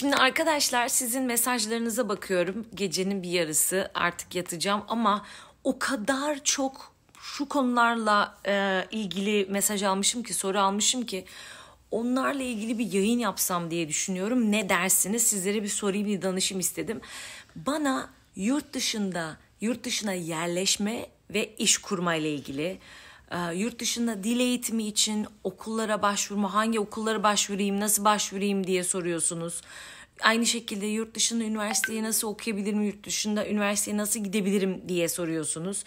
Şimdi arkadaşlar sizin mesajlarınıza bakıyorum. Gecenin bir yarısı artık yatacağım ama o kadar çok şu konularla e, ilgili mesaj almışım ki soru almışım ki onlarla ilgili bir yayın yapsam diye düşünüyorum. Ne dersiniz? Sizlere bir sorayım, bir danışım istedim. Bana yurt dışında, yurt dışına yerleşme ve iş kurma ile ilgili ee, yurt dışında dil eğitimi için okullara başvurma, hangi okullara başvurayım, nasıl başvurayım diye soruyorsunuz. Aynı şekilde yurt dışında üniversiteye nasıl okuyabilirim, yurt dışında üniversiteye nasıl gidebilirim diye soruyorsunuz.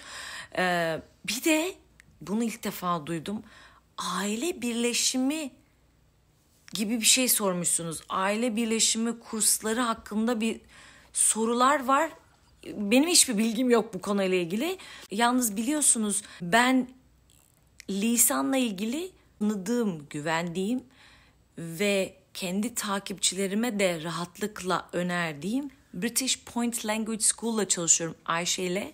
Ee, bir de bunu ilk defa duydum. Aile birleşimi gibi bir şey sormuşsunuz. Aile birleşimi kursları hakkında bir sorular var. Benim hiçbir bilgim yok bu konuyla ilgili. Yalnız biliyorsunuz ben lisanla ilgili tanıdığım, güvendiğim ve kendi takipçilerime de rahatlıkla önerdiğim British Point Language School'la çalışıyorum Ayşe ile.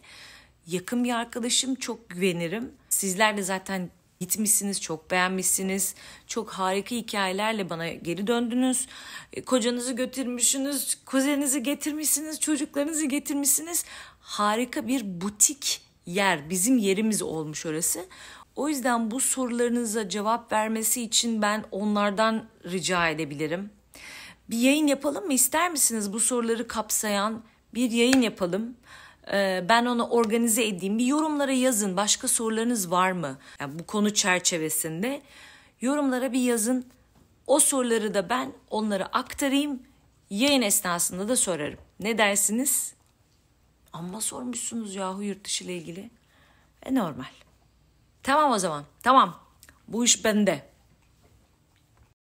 Yakın bir arkadaşım, çok güvenirim. Sizler de zaten gitmişsiniz, çok beğenmişsiniz. Çok harika hikayelerle bana geri döndünüz. E, kocanızı götürmüşsünüz, kuzeninizi getirmişsiniz, çocuklarınızı getirmişsiniz. Harika bir butik yer, bizim yerimiz olmuş orası. O yüzden bu sorularınıza cevap vermesi için ben onlardan rica edebilirim. Bir yayın yapalım mı ister misiniz bu soruları kapsayan bir yayın yapalım. Ee, ben onu organize edeyim. Bir yorumlara yazın. Başka sorularınız var mı? Yani bu konu çerçevesinde yorumlara bir yazın. O soruları da ben onları aktarayım. Yayın esnasında da sorarım. Ne dersiniz? Amma sormuşsunuz yahu yurt dışı ile ilgili. E normal. Tamam o zaman. Tamam. Bu iş bende.